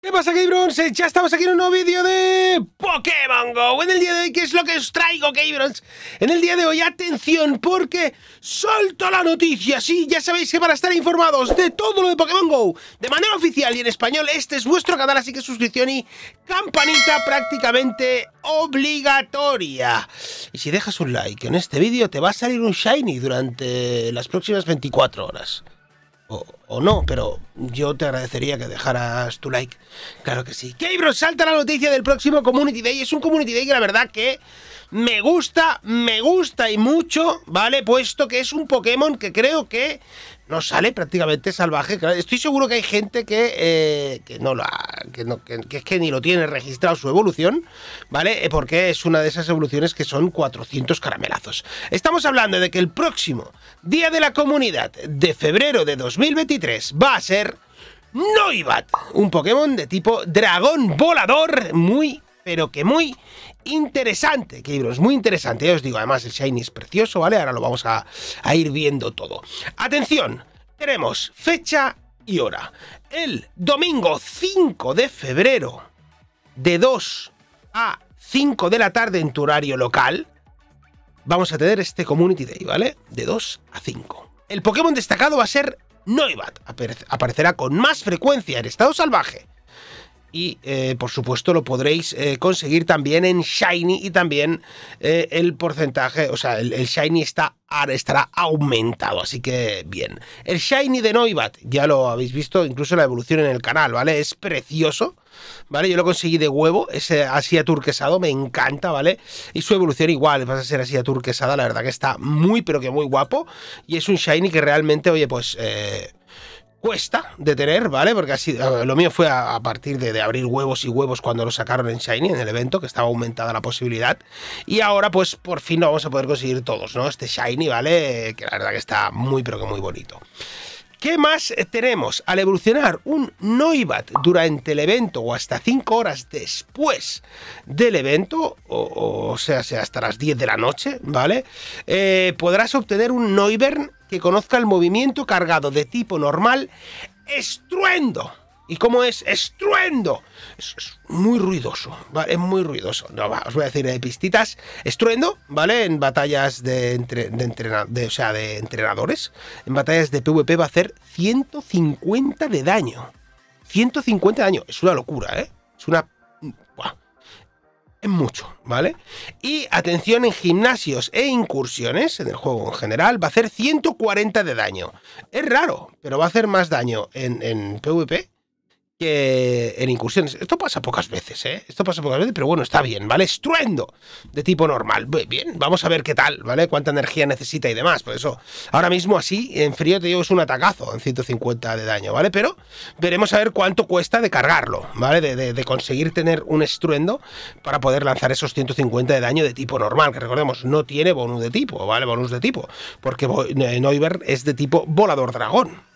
¿Qué pasa, Keybrons? Ya estamos aquí en un nuevo vídeo de Pokémon GO. En el día de hoy, ¿qué es lo que os traigo, Keybrons? En el día de hoy, atención, porque solto la noticia. Sí, ya sabéis que para estar informados de todo lo de Pokémon GO, de manera oficial y en español, este es vuestro canal, así que suscripción y campanita prácticamente obligatoria. Y si dejas un like en este vídeo, te va a salir un Shiny durante las próximas 24 horas. O, oh o no, pero yo te agradecería que dejaras tu like. Claro que sí. que salta la noticia del próximo Community Day. Es un Community Day que la verdad que me gusta, me gusta y mucho, ¿vale? Puesto que es un Pokémon que creo que no sale prácticamente salvaje. Estoy seguro que hay gente que, eh, que no lo que, es que ni lo tiene registrado su evolución, ¿vale? Eh, porque es una de esas evoluciones que son 400 caramelazos. Estamos hablando de que el próximo Día de la Comunidad de febrero de 2023 va a ser Noibat, un Pokémon de tipo dragón volador muy, pero que muy interesante, que libro es muy interesante. os digo, además el Shiny es precioso, ¿vale? Ahora lo vamos a, a ir viendo todo. Atención, tenemos fecha y hora. El domingo 5 de febrero, de 2 a 5 de la tarde en tu horario local, vamos a tener este Community Day, ¿vale? De 2 a 5. El Pokémon destacado va a ser Noibat aparecerá con más frecuencia en estado salvaje y eh, por supuesto lo podréis eh, conseguir también en Shiny y también eh, el porcentaje, o sea, el, Shiny está, estará aumentado, así que bien. El Shiny de Noibat, ya lo habéis visto, incluso la evolución en el canal, ¿vale? Es precioso. ¿Vale? Yo lo conseguí de huevo, ese así aturquesado me encanta, ¿vale? Y su evolución igual, pasa a ser así aturquesada la verdad que está muy, pero que muy guapo. Y es un shiny que realmente, oye, pues cuesta de tener, ¿vale? Porque así, lo mío fue a, partir de, de, abrir huevos y huevos cuando lo sacaron en Shiny, en el evento, que estaba aumentada la posibilidad. Y ahora, pues, por fin lo vamos a poder conseguir todos, ¿no? Este Shiny, ¿vale? Que la verdad que está muy, pero que muy bonito. ¿Qué más tenemos? Al evolucionar un Noibat durante el evento o hasta 5 horas después del evento, o, sea, sea, hasta las 10 de la noche, ¿vale? Eh, podrás obtener un Noivern que conozca el movimiento cargado de tipo normal, estruendo ¿Y cómo es? ¡Estruendo! Es, muy ruidoso, ¿vale? Es muy ruidoso. No, os voy a decir de eh, pistitas. Estruendo, ¿vale? En batallas de, entrenadores. En batallas de PvP va a hacer 150 de daño. 150 de daño. Es una locura, ¿eh? Es una... Buah. Es mucho, ¿vale? Y atención en gimnasios e incursiones, en el juego en general, va a hacer 140 de daño. Es raro, pero va a hacer más daño en PvP en incursiones. Esto pasa pocas veces, ¿eh? Esto pasa pocas veces, pero bueno, está bien, ¿vale? Estruendo de tipo normal. Bien, vamos a ver qué tal, ¿vale? Cuánta energía necesita y demás. Por pues eso, ahora mismo así, en frío te digo, es un atacazo en 150 de daño, ¿vale? Pero veremos a ver cuánto cuesta de cargarlo, ¿vale? De, conseguir tener un estruendo para poder lanzar esos 150 de daño de tipo normal, que recordemos, no tiene bonus de tipo, ¿vale? Bonus de tipo, porque eh, Noiber es de tipo volador dragón,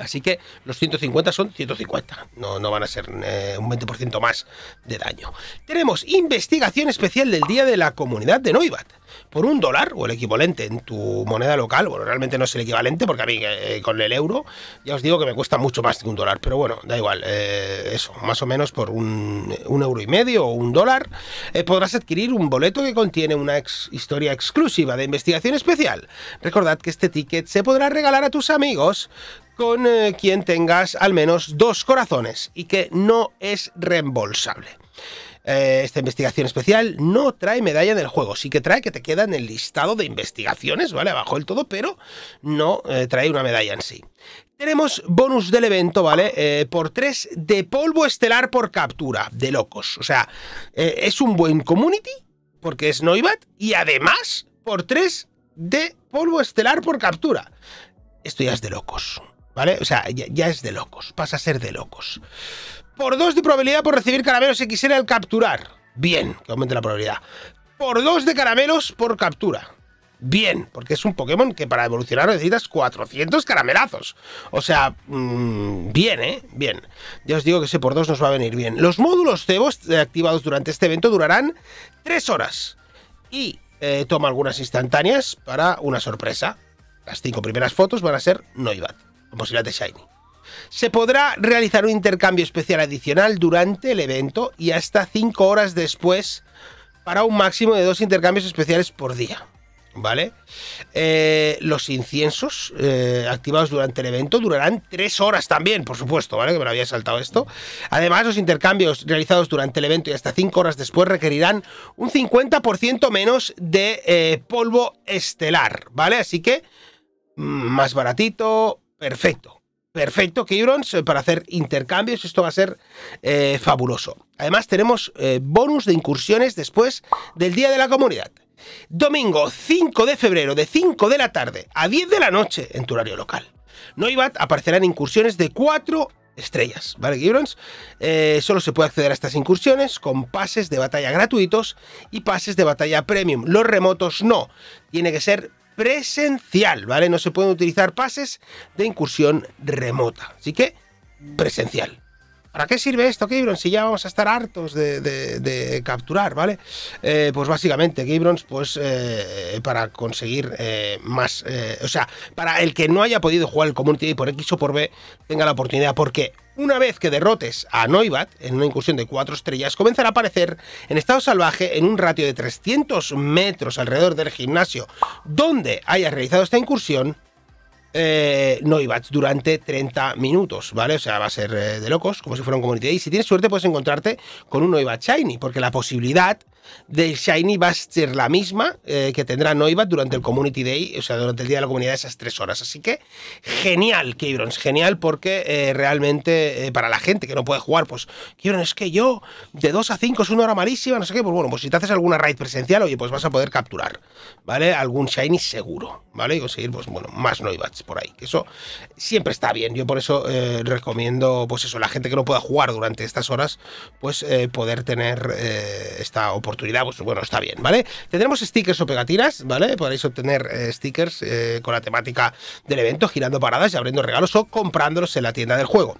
Así que los 150 son 150, no, van a ser eh, un 20% más de daño. Tenemos investigación especial del Día de la Comunidad de Noibat. Por un dólar o el equivalente en tu moneda local, bueno, realmente no es el equivalente porque a mí eh, eh, con el euro ya os digo que me cuesta mucho más que un dólar, pero bueno, da igual, eso, más o menos por un, euro y medio o un dólar, podrás adquirir un boleto que contiene una historia exclusiva de investigación especial. Recordad que este ticket se podrá regalar a tus amigos con eh, quien tengas al menos dos corazones y que no es reembolsable. Eh, esta investigación especial no trae medalla en el juego, sí que trae que te queda en el listado de investigaciones, ¿vale? Abajo del todo, pero no eh, trae una medalla en sí. Tenemos bonus del evento, ¿vale? por 3 de polvo estelar por captura, de locos. O sea, es un buen community, porque es Noibat, y además por 3 de polvo estelar por captura. Esto ya es de locos. ¿Vale? O sea, ya, es de locos, pasa a ser de locos. Por 2 de probabilidad por recibir caramelos quisiera el capturar. Bien, que aumente la probabilidad. Por 2 de caramelos por captura. Bien, porque es un Pokémon que para evolucionar necesitas 400 caramelazos. O sea, mm, bien, ¿eh? Bien. Ya os digo que ese por 2 nos va a venir bien. Los módulos cebos activados durante este evento durarán 3 horas. Y eh, toma algunas instantáneas para una sorpresa. Las 5 primeras fotos van a ser Noivat de Shiny. Se podrá realizar un intercambio especial adicional durante el evento y hasta 5 horas después para un máximo de 2 intercambios especiales por día. ¿Vale? Eh, los inciensos eh, activados durante el evento durarán 3 horas también, por supuesto, ¿vale? Que me lo había saltado esto. Además, los intercambios realizados durante el evento y hasta 5 horas después requerirán un 50% menos de eh, polvo estelar, ¿vale? Así que mm, más baratito, Perfecto. Perfecto, Keyrons, eh, para hacer intercambios. Esto va a ser eh, fabuloso. Además, tenemos eh, bonus de incursiones después del Día de la Comunidad. Domingo 5 de febrero, de 5 de la tarde a 10 de la noche en tu horario local. Noibat aparecerán incursiones de 4 estrellas, ¿vale, Gibrons? solo se puede acceder a estas incursiones con pases de batalla gratuitos y pases de batalla premium. Los remotos no. Tiene que ser presencial, ¿vale? No se pueden utilizar pases de incursión remota. Así que presencial. ¿Para qué sirve esto, Keybrons? Si ya vamos a estar hartos de, capturar, ¿vale? Eh, pues básicamente, Keybrons, pues eh, para conseguir eh, más. o sea, para el que no haya podido jugar el Community por X o por B, tenga la oportunidad, porque una vez que derrotes a Noibat en una incursión de cuatro estrellas, comenzará a aparecer en estado salvaje en un ratio de 300 metros alrededor del gimnasio donde hayas realizado esta incursión eh, durante 30 minutos, ¿vale? O sea, va a ser eh, de locos, como si fuera un community Y Si tienes suerte, puedes encontrarte con un Noibat Shiny, porque la posibilidad de Shiny va a ser la misma eh, que tendrá Noiva durante el Community Day, o sea, durante el Día de la Comunidad, esas tres horas. Así que genial, Keybrons, genial porque eh, realmente eh, para la gente que no puede jugar, pues Keybrons, es que yo de 2 a 5 es una hora malísima, no sé qué, pues bueno, pues si te haces alguna raid presencial, oye, pues vas a poder capturar, ¿vale? Algún Shiny seguro, ¿vale? Y conseguir, pues bueno, más Noibats por ahí, que eso siempre está bien. Yo por eso recomiendo, pues eso, la gente que no pueda jugar durante estas horas, pues poder tener esta oportunidad oportunidad, pues bueno, está bien, ¿vale? Tendremos stickers o pegatinas, ¿vale? Podréis obtener eh, stickers eh, con la temática del evento, girando paradas y abriendo regalos o comprándolos en la tienda del juego.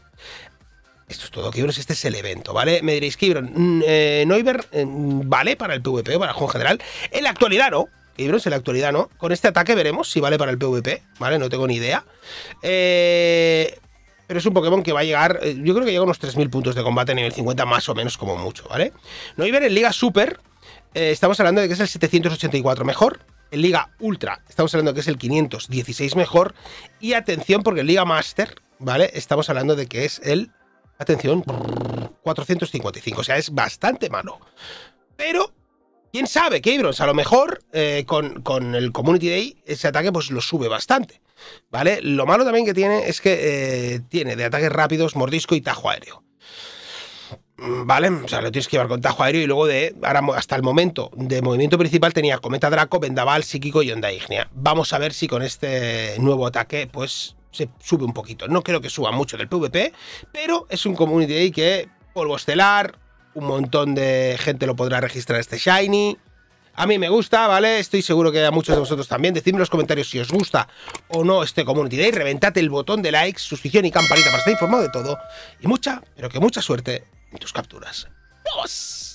Esto es todo, Kibros. Este es el evento, ¿vale? Me diréis, Kibron, mm, eh, Noiber eh, vale para el PvP o para el general. En la actualidad no, libros en la actualidad no. Con este ataque veremos si vale para el PvP, ¿vale? No tengo ni idea. Eh pero es un Pokémon que va a llegar, eh, yo creo que llega a unos 3.000 puntos de combate a nivel 50, más o menos como mucho, ¿vale? No ver en Liga Super, eh, estamos hablando de que es el 784 mejor, en Liga Ultra estamos hablando de que es el 516 mejor, y atención porque en Liga Master, ¿vale? Estamos hablando de que es el, atención, 455, o sea, es bastante malo. Pero ¿Quién sabe, Keybrons? A lo mejor eh, con, el Community Day ese ataque pues lo sube bastante. ¿Vale? Lo malo también que tiene es que eh, tiene de ataques rápidos, mordisco y tajo aéreo. Mm, ¿Vale? O sea, lo tienes que llevar con tajo aéreo y luego de. Ahora, hasta el momento de movimiento principal tenía Cometa Draco, Vendaval, Psíquico y Onda Ignea. Vamos a ver si con este nuevo ataque, pues se sube un poquito. No creo que suba mucho del PvP, pero es un Community Day que polvo estelar, un montón de gente lo podrá registrar este Shiny. A mí me gusta, ¿vale? Estoy seguro que a muchos de vosotros también. Decidme en los comentarios si os gusta o no este Community Day. Reventad el botón de like, suscripción y campanita para estar informado de todo. Y mucha, pero que mucha suerte en tus capturas. ¡Vamos!